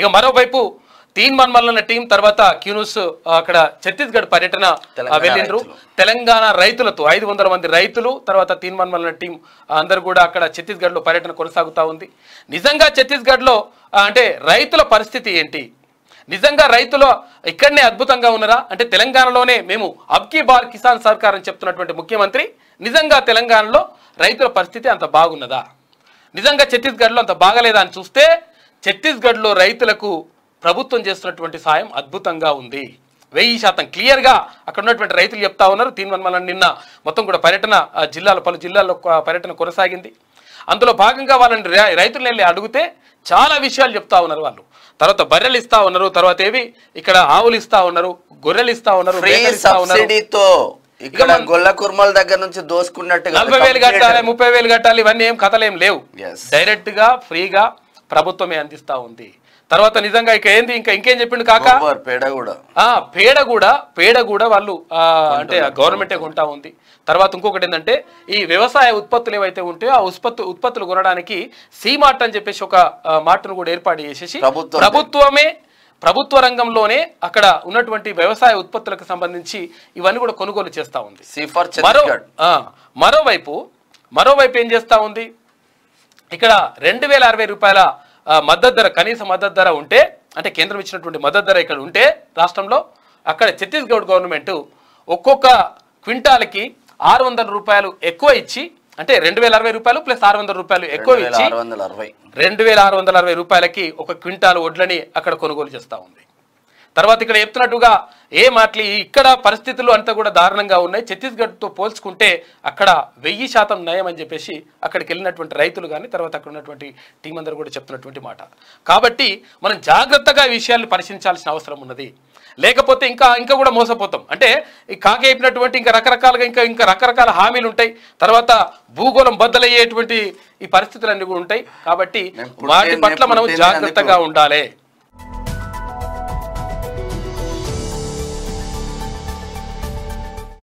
ఇక మరోవైపు తీన్ మన్మల్లున్న టీం తర్వాత క్యూనూస్ అక్కడ ఛత్తీస్గఢ్ పర్యటన వెళ్ళిండ్రు తెలంగాణ రైతులతో ఐదు వందల మంది రైతులు తర్వాత తీన్ మన్మల్లున్న టీం అందరు కూడా అక్కడ ఛత్తీస్గఢ్లో పర్యటన కొనసాగుతూ ఉంది నిజంగా ఛత్తీస్గఢ్లో అంటే రైతుల పరిస్థితి ఏంటి నిజంగా రైతులు ఇక్కడనే అద్భుతంగా ఉన్నారా అంటే తెలంగాణలోనే మేము అబ్కీ బార్ కిసాన్ సర్కార్ అని చెప్తున్నటువంటి ముఖ్యమంత్రి నిజంగా తెలంగాణలో రైతుల పరిస్థితి అంత బాగున్నదా నిజంగా ఛత్తీస్గఢ్లో అంత బాగలేదా అని చూస్తే ఛత్తీస్గఢ్లో రైతులకు ప్రభుత్వం చేస్తున్నటువంటి సాయం అద్భుతంగా ఉంది వెయ్యి శాతం క్లియర్గా అక్కడ ఉన్నటువంటి రైతులు చెప్తా ఉన్నారు తీన్మన్మల నిన్న మొత్తం కూడా పర్యటన జిల్లాలో పలు జిల్లాల్లో పర్యటన కొనసాగింది అందులో భాగంగా వాళ్ళని రైతులను వెళ్ళి అడిగితే చాలా విషయాలు చెప్తా ఉన్నారు వాళ్ళు తర్వాత బర్రెలు ఇస్తా ఉన్నారు తర్వాత ఏవి ఇక్కడ ఆవులు ఇస్తా ఉన్నారు గొర్రెలు ఇస్తా ఉన్నారు సబ్సిడీతో ఇక్కడ దగ్గర నుంచి దోసుకున్నట్టుగా నలభై వేలు కట్టాలి ముప్పై వేలు కట్టాలి ఇవన్నీ ఏం కథలేం లేవు డైరెక్ట్ గా ఫ్రీగా ప్రభుత్వమే అందిస్తా ఉంది తర్వాత నిజంగా ఇక ఏంది ఇంకా ఇంకేం చెప్పిండు కాక పేడ కూడా పేడ కూడా పేడ కూడా వాళ్ళు అంటే గవర్నమెంటే కొంటా ఉంది తర్వాత ఇంకొకటి ఏంటంటే ఈ వ్యవసాయ ఉత్పత్తులు ఏవైతే ఉంటాయో ఆ ఉత్పత్తి ఉత్పత్తులు కొనడానికి సీ అని చెప్పేసి ఒక మార్ట్ను కూడా ఏర్పాటు చేసేసి ప్రభుత్వమే ప్రభుత్వ రంగంలోనే అక్కడ ఉన్నటువంటి వ్యవసాయ ఉత్పత్తులకు సంబంధించి ఇవన్నీ కూడా కొనుగోలు చేస్తా ఉంది మరోవైపు మరోవైపు ఏం చేస్తా ఉంది ఇక్కడ రెండు వేల అరవై రూపాయల మద్దతు ధర కనీస మద్దతు ధర ఉంటే అంటే కేంద్రం ఇచ్చినటువంటి మద్దతు ధర ఇక్కడ ఉంటే రాష్ట్రంలో అక్కడ ఛత్తీస్గఢ్ గవర్నమెంట్ ఒక్కొక్క క్వింటాల్కి ఆరు వందల రూపాయలు ఎక్కువ ఇచ్చి అంటే రెండు వేల అరవై రూపాయలు ప్లస్ ఆరు వందల రూపాయలు ఎక్కువ ఇచ్చి రెండు వేల ఆరు వందల అరవై రూపాయలకి ఒక క్వింటాల్ వడ్లని అక్కడ కొనుగోలు చేస్తూ ఉంది తర్వాత ఇక్కడ చెప్తున్నట్టుగా ఏ మాటలు ఇక్కడ పరిస్థితులు అంతా కూడా దారుణంగా ఉన్నాయి ఛత్తీస్గఢ్తో పోల్చుకుంటే అక్కడ వెయ్యి శాతం నయం అని చెప్పేసి అక్కడికి వెళ్ళినటువంటి రైతులు కానీ తర్వాత అక్కడ ఉన్నటువంటి టీం అందరూ కూడా చెప్తున్నటువంటి మాట కాబట్టి మనం జాగ్రత్తగా ఈ పరిశీలించాల్సిన అవసరం ఉన్నది లేకపోతే ఇంకా ఇంకా కూడా మోసపోతాం అంటే ఈ కాకి అయిపోయినటువంటి ఇంకా రకరకాలుగా ఇంకా ఇంకా రకరకాల హామీలు ఉంటాయి తర్వాత భూగోళం బద్దలయ్యేటువంటి ఈ పరిస్థితులన్నీ కూడా ఉంటాయి కాబట్టి వాటి పట్ల మనం జాగ్రత్తగా ఉండాలి